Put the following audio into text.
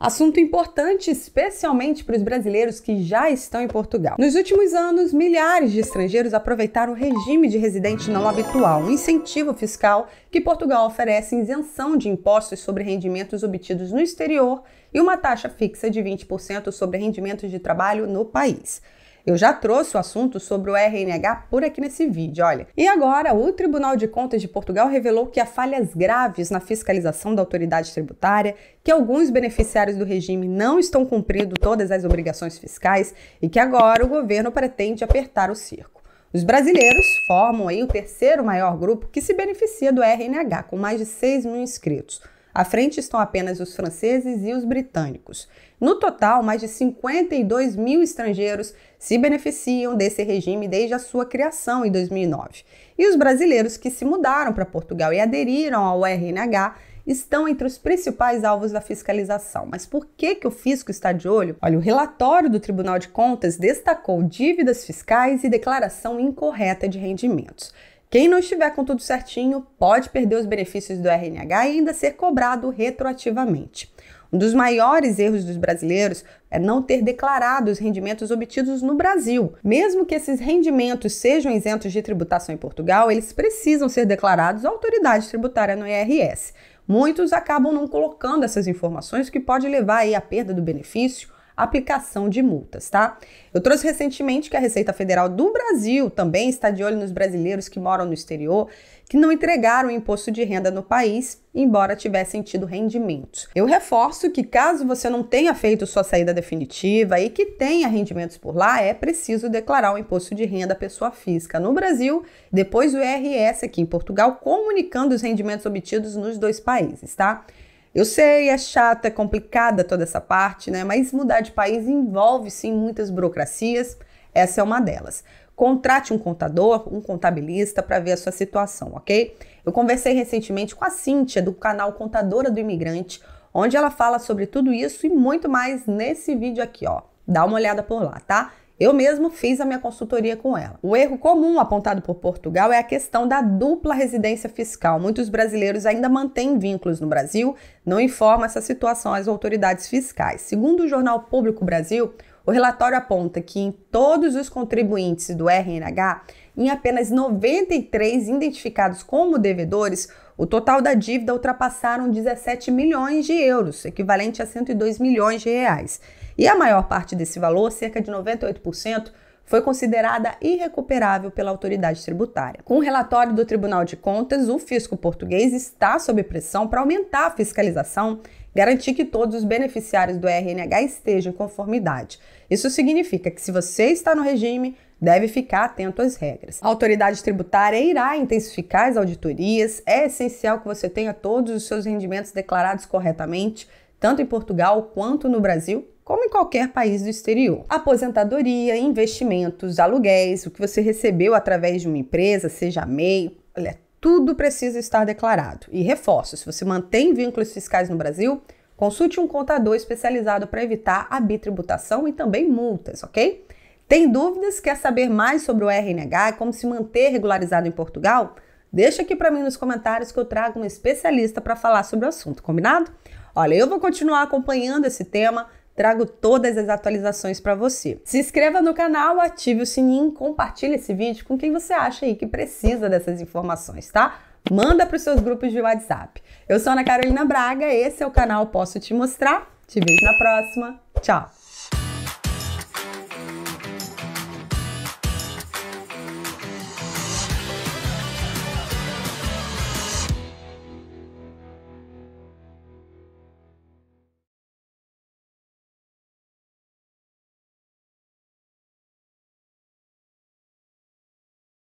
Assunto importante, especialmente para os brasileiros que já estão em Portugal. Nos últimos anos, milhares de estrangeiros aproveitaram o regime de residente não habitual, um incentivo fiscal que Portugal oferece isenção de impostos sobre rendimentos obtidos no exterior e uma taxa fixa de 20% sobre rendimentos de trabalho no país. Eu já trouxe o assunto sobre o RNH por aqui nesse vídeo, olha. E agora, o Tribunal de Contas de Portugal revelou que há falhas graves na fiscalização da autoridade tributária, que alguns beneficiários do regime não estão cumprindo todas as obrigações fiscais e que agora o governo pretende apertar o circo. Os brasileiros formam aí o terceiro maior grupo que se beneficia do RNH, com mais de 6 mil inscritos. À frente estão apenas os franceses e os britânicos. No total, mais de 52 mil estrangeiros se beneficiam desse regime desde a sua criação em 2009. E os brasileiros que se mudaram para Portugal e aderiram ao RNH estão entre os principais alvos da fiscalização. Mas por que, que o fisco está de olho? Olha, o relatório do Tribunal de Contas destacou dívidas fiscais e declaração incorreta de rendimentos. Quem não estiver com tudo certinho pode perder os benefícios do RNH e ainda ser cobrado retroativamente. Um dos maiores erros dos brasileiros é não ter declarado os rendimentos obtidos no Brasil. Mesmo que esses rendimentos sejam isentos de tributação em Portugal, eles precisam ser declarados à autoridade tributária no IRS. Muitos acabam não colocando essas informações, o que pode levar aí à perda do benefício aplicação de multas, tá? Eu trouxe recentemente que a Receita Federal do Brasil também está de olho nos brasileiros que moram no exterior que não entregaram o imposto de renda no país, embora tivessem tido rendimentos. Eu reforço que caso você não tenha feito sua saída definitiva e que tenha rendimentos por lá, é preciso declarar o imposto de renda à pessoa física no Brasil, depois o IRS aqui em Portugal, comunicando os rendimentos obtidos nos dois países, tá? Eu sei, é chata, é complicada toda essa parte, né? Mas mudar de país envolve sim muitas burocracias. Essa é uma delas. Contrate um contador, um contabilista para ver a sua situação, ok? Eu conversei recentemente com a Cíntia do canal Contadora do Imigrante, onde ela fala sobre tudo isso e muito mais nesse vídeo aqui, ó. Dá uma olhada por lá, tá? Eu mesmo fiz a minha consultoria com ela. O erro comum apontado por Portugal é a questão da dupla residência fiscal. Muitos brasileiros ainda mantêm vínculos no Brasil, não informam essa situação às autoridades fiscais. Segundo o jornal Público Brasil, o relatório aponta que em todos os contribuintes do RNH, em apenas 93 identificados como devedores, o total da dívida ultrapassaram 17 milhões de euros, equivalente a 102 milhões de reais. E a maior parte desse valor, cerca de 98%, foi considerada irrecuperável pela autoridade tributária. Com o relatório do Tribunal de Contas, o fisco português está sob pressão para aumentar a fiscalização, garantir que todos os beneficiários do RNH estejam em conformidade. Isso significa que se você está no regime, deve ficar atento às regras. A autoridade tributária irá intensificar as auditorias, é essencial que você tenha todos os seus rendimentos declarados corretamente, tanto em Portugal quanto no Brasil como em qualquer país do exterior. Aposentadoria, investimentos, aluguéis, o que você recebeu através de uma empresa, seja MEI, olha, tudo precisa estar declarado. E reforço, se você mantém vínculos fiscais no Brasil, consulte um contador especializado para evitar a bitributação e também multas, ok? Tem dúvidas? Quer saber mais sobre o RNH e como se manter regularizado em Portugal? Deixa aqui para mim nos comentários que eu trago um especialista para falar sobre o assunto, combinado? Olha, eu vou continuar acompanhando esse tema, trago todas as atualizações para você. Se inscreva no canal, ative o sininho, compartilhe esse vídeo com quem você acha aí que precisa dessas informações, tá? Manda para os seus grupos de WhatsApp. Eu sou Ana Carolina Braga, esse é o canal Posso Te Mostrar. Te vejo na próxima. Tchau!